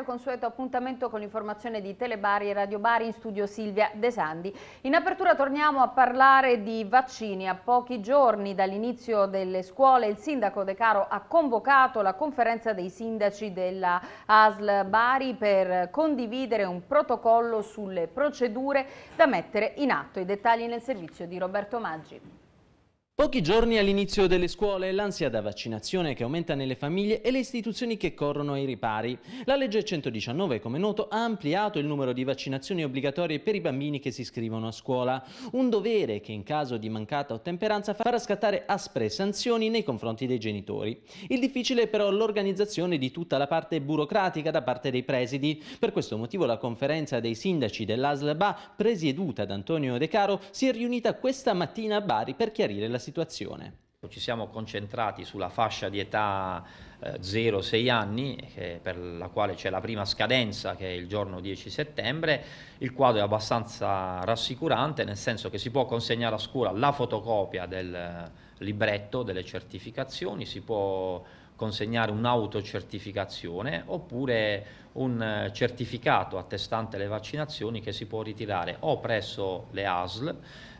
al consueto appuntamento con l'informazione di Telebari e Radio Bari in studio Silvia De Sandi. In apertura torniamo a parlare di vaccini. A pochi giorni dall'inizio delle scuole il sindaco De Caro ha convocato la conferenza dei sindaci della ASL Bari per condividere un protocollo sulle procedure da mettere in atto. I dettagli nel servizio di Roberto Maggi. Pochi giorni all'inizio delle scuole, l'ansia da vaccinazione che aumenta nelle famiglie e le istituzioni che corrono ai ripari. La legge 119, come noto, ha ampliato il numero di vaccinazioni obbligatorie per i bambini che si iscrivono a scuola, un dovere che in caso di mancata ottemperanza farà scattare aspre sanzioni nei confronti dei genitori. Il difficile è però l'organizzazione di tutta la parte burocratica da parte dei presidi. Per questo motivo la conferenza dei sindaci dell'ASLBA, presieduta da Antonio De Caro, si è riunita questa mattina a Bari per chiarire la situazione situazione. Ci siamo concentrati sulla fascia di età 0-6 eh, anni, per la quale c'è la prima scadenza, che è il giorno 10 settembre. Il quadro è abbastanza rassicurante, nel senso che si può consegnare a scuola la fotocopia del eh, libretto, delle certificazioni, si può consegnare un'autocertificazione oppure un eh, certificato attestante le vaccinazioni che si può ritirare o presso le ASL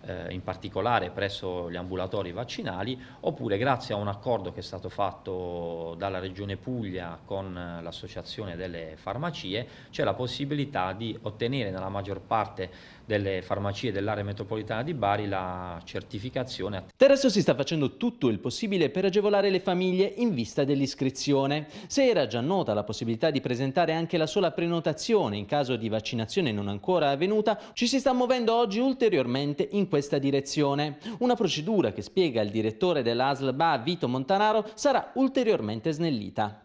eh, in particolare presso gli ambulatori vaccinali, oppure grazie a un accordo che è stato fatto dalla Regione Puglia con eh, l'Associazione delle Farmacie, c'è la possibilità di ottenere nella maggior parte delle farmacie dell'area metropolitana di Bari la certificazione. Terresso si sta facendo tutto il possibile per agevolare le famiglie in vista dell'iscrizione. Se era già nota la possibilità di presentare anche la sola prenotazione in caso di vaccinazione non ancora avvenuta, ci si sta muovendo oggi ulteriormente in questa direzione. Una procedura che spiega il direttore dell'ASL BA Vito Montanaro sarà ulteriormente snellita.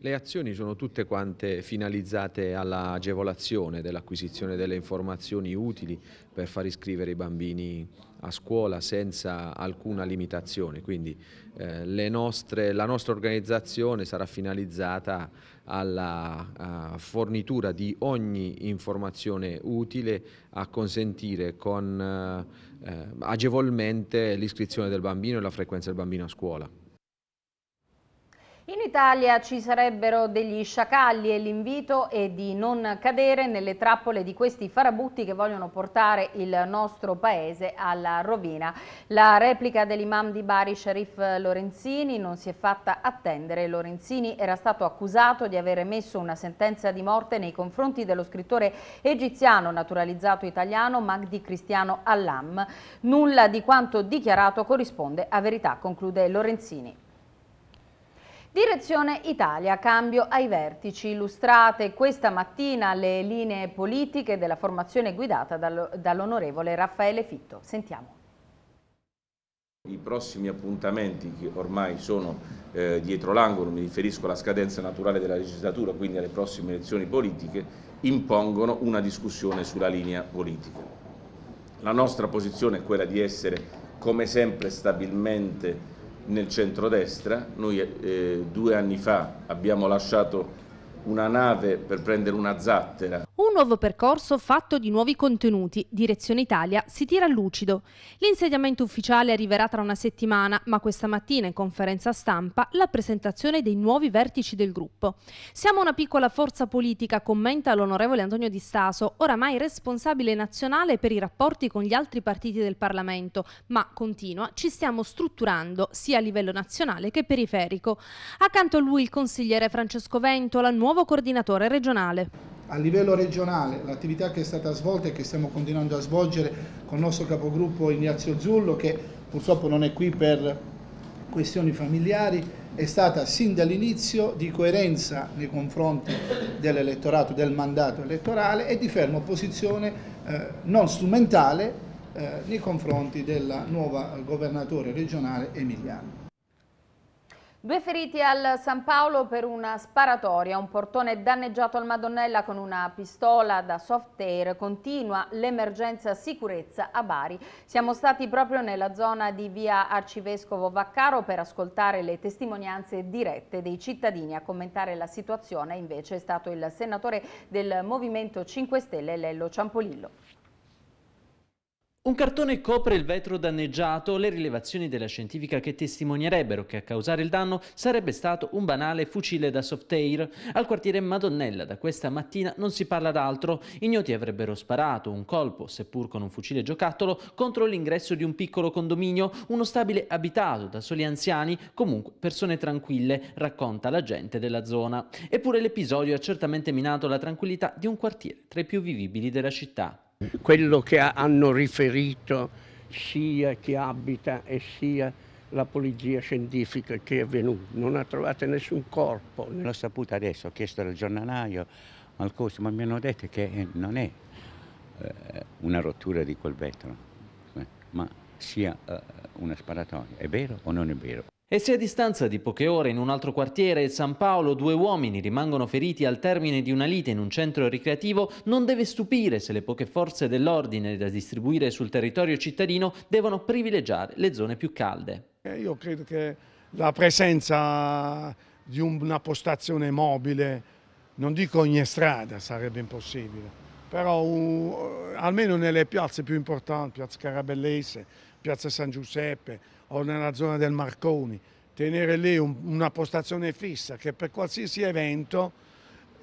Le azioni sono tutte quante finalizzate all'agevolazione dell'acquisizione delle informazioni utili per far iscrivere i bambini a scuola senza alcuna limitazione, quindi eh, nostre, la nostra organizzazione sarà finalizzata alla uh, fornitura di ogni informazione utile a consentire con, uh, agevolmente l'iscrizione del bambino e la frequenza del bambino a scuola. In Italia ci sarebbero degli sciacalli e l'invito è di non cadere nelle trappole di questi farabutti che vogliono portare il nostro paese alla rovina. La replica dell'imam di Bari, Sharif Lorenzini, non si è fatta attendere. Lorenzini era stato accusato di aver emesso una sentenza di morte nei confronti dello scrittore egiziano naturalizzato italiano Magdi Cristiano Allam. Nulla di quanto dichiarato corrisponde a verità, conclude Lorenzini. Direzione Italia, cambio ai vertici, illustrate questa mattina le linee politiche della formazione guidata dall'onorevole Raffaele Fitto. Sentiamo. I prossimi appuntamenti che ormai sono eh, dietro l'angolo, mi riferisco alla scadenza naturale della legislatura, quindi alle prossime elezioni politiche, impongono una discussione sulla linea politica. La nostra posizione è quella di essere come sempre stabilmente nel centrodestra. Noi eh, due anni fa abbiamo lasciato una nave per prendere una zattera un nuovo percorso fatto di nuovi contenuti, Direzione Italia, si tira a lucido. L'insediamento ufficiale arriverà tra una settimana, ma questa mattina in conferenza stampa la presentazione dei nuovi vertici del gruppo. Siamo una piccola forza politica, commenta l'onorevole Antonio Di Staso, oramai responsabile nazionale per i rapporti con gli altri partiti del Parlamento, ma, continua, ci stiamo strutturando sia a livello nazionale che periferico. Accanto a lui il consigliere Francesco Ventola, nuovo coordinatore regionale a livello regionale l'attività che è stata svolta e che stiamo continuando a svolgere con il nostro capogruppo Ignazio Zullo che purtroppo non è qui per questioni familiari è stata sin dall'inizio di coerenza nei confronti dell'elettorato, del mandato elettorale e di ferma opposizione eh, non strumentale eh, nei confronti della nuova governatore regionale Emiliano. Due feriti al San Paolo per una sparatoria, un portone danneggiato al Madonnella con una pistola da soft air, continua l'emergenza sicurezza a Bari. Siamo stati proprio nella zona di via Arcivescovo Vaccaro per ascoltare le testimonianze dirette dei cittadini. A commentare la situazione invece è stato il senatore del Movimento 5 Stelle Lello Ciampolillo. Un cartone copre il vetro danneggiato, le rilevazioni della scientifica che testimonierebbero che a causare il danno sarebbe stato un banale fucile da soft air. Al quartiere Madonnella da questa mattina non si parla d'altro. Ignoti avrebbero sparato un colpo, seppur con un fucile giocattolo, contro l'ingresso di un piccolo condominio, uno stabile abitato da soli anziani, comunque persone tranquille, racconta la gente della zona. Eppure l'episodio ha certamente minato la tranquillità di un quartiere tra i più vivibili della città. Quello che hanno riferito sia chi abita e sia la polizia scientifica che è venuta, non ha trovato nessun corpo. L'ho saputo adesso, ho chiesto al giornalaio, al ma mi hanno detto che eh, non è eh, una rottura di quel vetro, eh, ma sia una sparatoria. È vero o non è vero? E se a distanza di poche ore in un altro quartiere, il San Paolo, due uomini rimangono feriti al termine di una lite in un centro ricreativo, non deve stupire se le poche forze dell'ordine da distribuire sul territorio cittadino devono privilegiare le zone più calde. Eh, io credo che la presenza di una postazione mobile, non dico ogni strada, sarebbe impossibile, però uh, almeno nelle piazze più importanti, piazza Carabellese, piazza San Giuseppe, o nella zona del Marconi, tenere lì un, una postazione fissa che per qualsiasi evento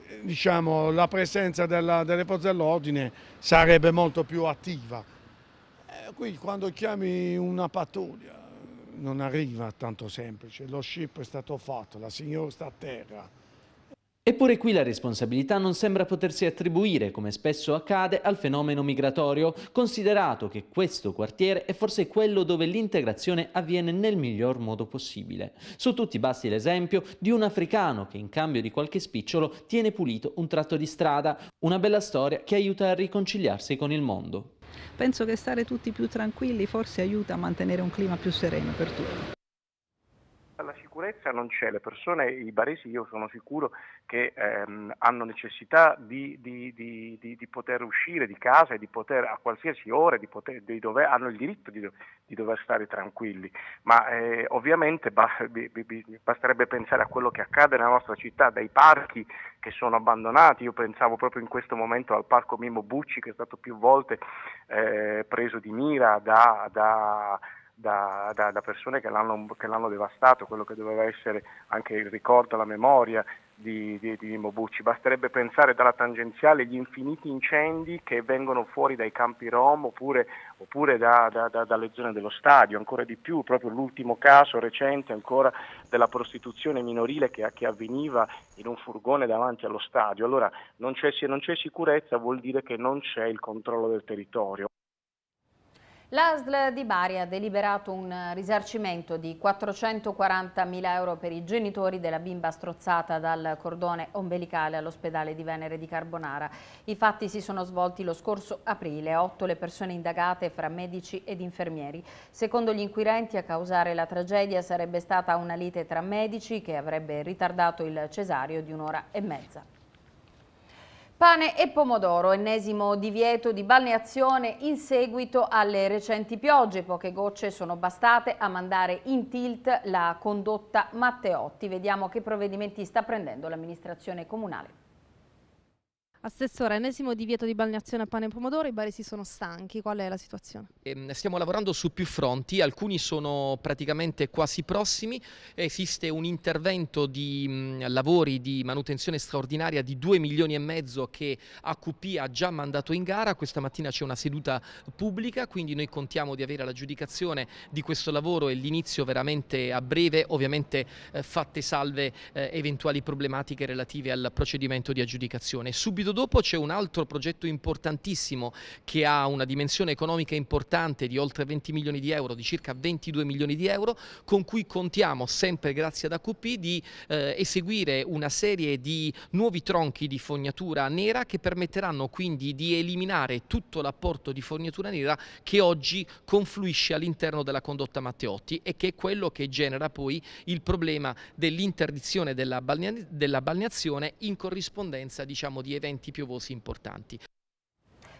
eh, diciamo, la presenza della, delle forze dell'ordine sarebbe molto più attiva. Eh, qui quando chiami una pattuglia eh, non arriva tanto semplice, lo ship è stato fatto, la signora sta a terra. Eppure qui la responsabilità non sembra potersi attribuire, come spesso accade, al fenomeno migratorio, considerato che questo quartiere è forse quello dove l'integrazione avviene nel miglior modo possibile. Su tutti basti l'esempio di un africano che in cambio di qualche spicciolo tiene pulito un tratto di strada, una bella storia che aiuta a riconciliarsi con il mondo. Penso che stare tutti più tranquilli forse aiuta a mantenere un clima più sereno per tutti sicurezza non c'è, le persone, i baresi io sono sicuro che ehm, hanno necessità di, di, di, di, poter uscire di casa e di poter a qualsiasi ora, di poter, di dover, hanno il diritto di, dover stare tranquilli, ma eh, ovviamente basterebbe pensare a quello che accade nella nostra città, dai parchi che sono abbandonati, io pensavo proprio in questo momento al parco Mimo Bucci che è stato più volte eh, preso di mira da, da da, da, da persone che l'hanno, che l'hanno, devastato, quello che doveva essere anche il ricordo, la memoria di, di, di Mobucci. Basterebbe pensare dalla tangenziale agli infiniti incendi che vengono fuori dai campi rom oppure, oppure da, dalle zone dello stadio, ancora di più, proprio l'ultimo caso recente ancora della prostituzione minorile che, che avveniva in un furgone davanti allo stadio. Allora non c'è, se non c'è sicurezza vuol dire che non c'è il controllo del territorio. L'ASL di Bari ha deliberato un risarcimento di 440.000 euro per i genitori della bimba strozzata dal cordone ombelicale all'ospedale di Venere di Carbonara. I fatti si sono svolti lo scorso aprile, otto le persone indagate fra medici ed infermieri. Secondo gli inquirenti a causare la tragedia sarebbe stata una lite tra medici che avrebbe ritardato il cesario di un'ora e mezza. Pane e pomodoro, ennesimo divieto di balneazione in seguito alle recenti piogge. Poche gocce sono bastate a mandare in tilt la condotta Matteotti. Vediamo che provvedimenti sta prendendo l'amministrazione comunale. Assessore, enesimo divieto di balneazione a pane e pomodoro, i baresi sono stanchi, qual è la situazione? Ehm, stiamo lavorando su più fronti, alcuni sono praticamente quasi prossimi, esiste un intervento di mm, lavori di manutenzione straordinaria di 2 milioni e mezzo che AQP ha già mandato in gara, questa mattina c'è una seduta pubblica, quindi noi contiamo di avere l'aggiudicazione di questo lavoro e l'inizio veramente a breve, ovviamente eh, fatte salve eh, eventuali problematiche relative al procedimento di aggiudicazione. Subito dopo c'è un altro progetto importantissimo che ha una dimensione economica importante di oltre 20 milioni di euro, di circa 22 milioni di euro, con cui contiamo sempre grazie ad AQP di eh, eseguire una serie di nuovi tronchi di fognatura nera che permetteranno quindi di eliminare tutto l'apporto di fognatura nera che oggi confluisce all'interno della condotta Matteotti e che è quello che genera poi il problema dell'interdizione della, balnea della balneazione in corrispondenza diciamo, di eventi piovosi importanti.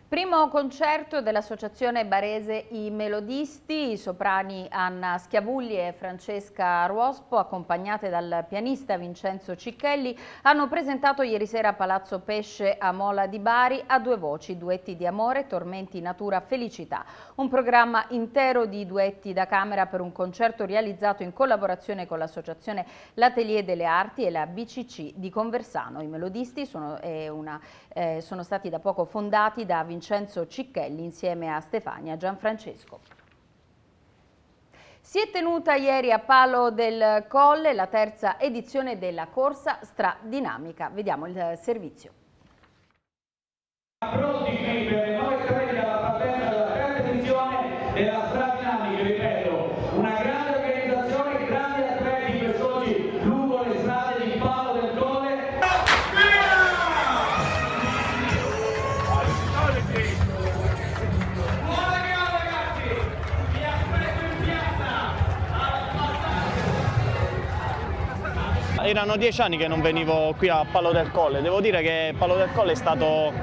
Primo concerto dell'associazione barese I Melodisti, i soprani Anna Schiavulli e Francesca Ruospo, accompagnate dal pianista Vincenzo Cicchelli, hanno presentato ieri sera a Palazzo Pesce a Mola di Bari a due voci, duetti di amore, tormenti, natura, felicità. Un programma intero di duetti da camera per un concerto realizzato in collaborazione con l'associazione L'Atelier delle Arti e la BCC di Conversano. I Melodisti sono, eh, una, eh, sono stati da poco fondati da Vincenzo Vincenzo Cicchelli insieme a Stefania Gianfrancesco. Si è tenuta ieri a Palo del Colle la terza edizione della corsa stradinamica. Vediamo il eh, servizio. erano dieci anni che non venivo qui a Palo del Colle, devo dire che Palo del Colle è stato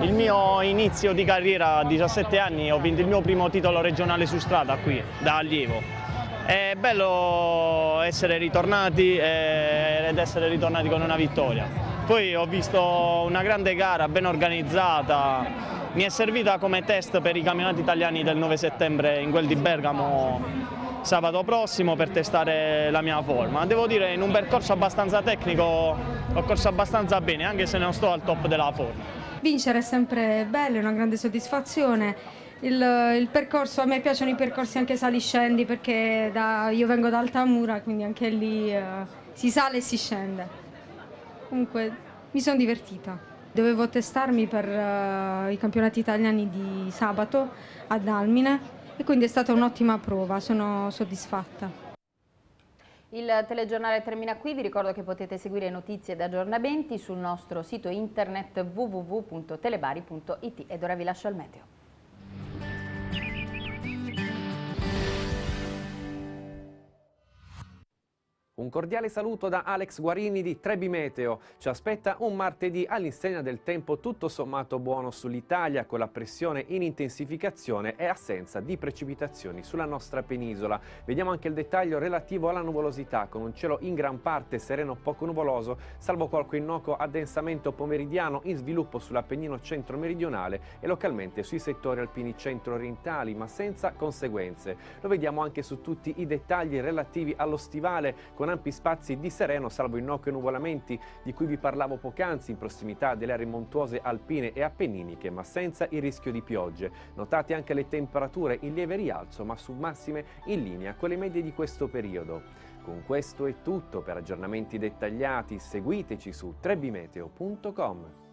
il mio inizio di carriera a 17 anni, ho vinto il mio primo titolo regionale su strada qui, da allievo. È bello essere ritornati eh, ed essere ritornati con una vittoria. Poi ho visto una grande gara ben organizzata, mi è servita come test per i campionati italiani del 9 settembre in quel di Bergamo sabato prossimo per testare la mia forma. Devo dire in un percorso abbastanza tecnico ho corso abbastanza bene anche se non sto al top della forma. Vincere è sempre bello, è una grande soddisfazione. Il, il, percorso, a me piacciono i percorsi anche sali-scendi perché da, io vengo da Altamura quindi anche lì eh, si sale e si scende. Comunque mi sono divertita. Dovevo testarmi per uh, i campionati italiani di sabato ad Almine e quindi è stata un'ottima prova, sono soddisfatta. Il telegiornale termina qui, vi ricordo che potete seguire notizie ed aggiornamenti sul nostro sito internet www.telebari.it ed ora vi lascio al meteo. Un cordiale saluto da Alex Guarini di Trebi Meteo. Ci aspetta un martedì all'insegna del tempo tutto sommato buono sull'Italia, con la pressione in intensificazione e assenza di precipitazioni sulla nostra penisola. Vediamo anche il dettaglio relativo alla nuvolosità, con un cielo in gran parte sereno poco nuvoloso, salvo qualche innocuo addensamento pomeridiano in sviluppo sull'Appennino centro-meridionale e localmente sui settori alpini centro-orientali, ma senza conseguenze. Lo vediamo anche su tutti i dettagli relativi allo stivale, con ampi spazi di sereno salvo innocui nuvolamenti di cui vi parlavo poc'anzi in prossimità delle aree montuose alpine e appenniniche, ma senza il rischio di piogge. Notate anche le temperature in lieve rialzo, ma su massime in linea con le medie di questo periodo. Con questo è tutto, per aggiornamenti dettagliati seguiteci su trebimeteo.com.